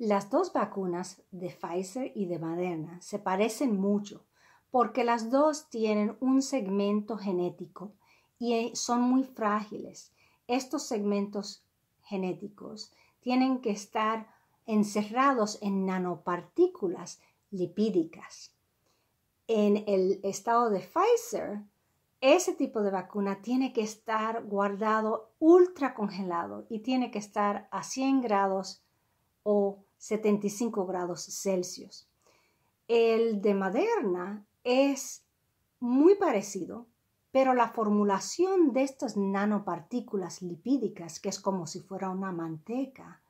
Las dos vacunas de Pfizer y de Moderna se parecen mucho porque las dos tienen un segmento genético y eh, son muy frágiles. Estos segmentos genéticos tienen que estar encerrados en nanopartículas lipídicas. En el estado de Pfizer, ese tipo de vacuna tiene que estar guardado ultra congelado y tiene que estar a 100 grados o 75 grados Celsius. El de Maderna es muy parecido, pero la formulación de estas nanopartículas lipídicas, que es como si fuera una manteca,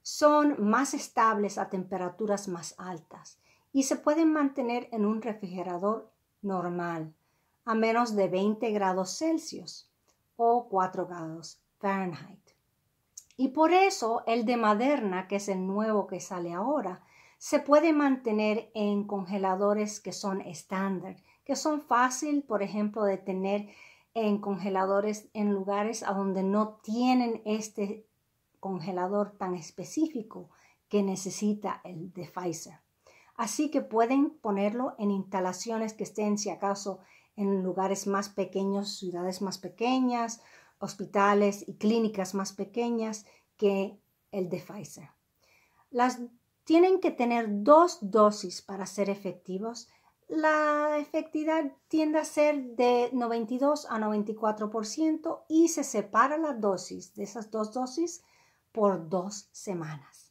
son más estables a temperaturas más altas y se pueden mantener en un refrigerador normal a menos de 20 grados Celsius o 4 grados Fahrenheit. Y por eso el de Maderna, que es el nuevo que sale ahora, se puede mantener en congeladores que son estándar, que son fácil, por ejemplo, de tener en congeladores en lugares a donde no tienen este congelador tan específico que necesita el de Pfizer. Así que pueden ponerlo en instalaciones que estén, si acaso, en lugares más pequeños, ciudades más pequeñas, hospitales y clínicas más pequeñas que el de Pfizer. Las tienen que tener dos dosis para ser efectivos. La efectividad tiende a ser de 92 a 94% y se separa la dosis de esas dos dosis por dos semanas.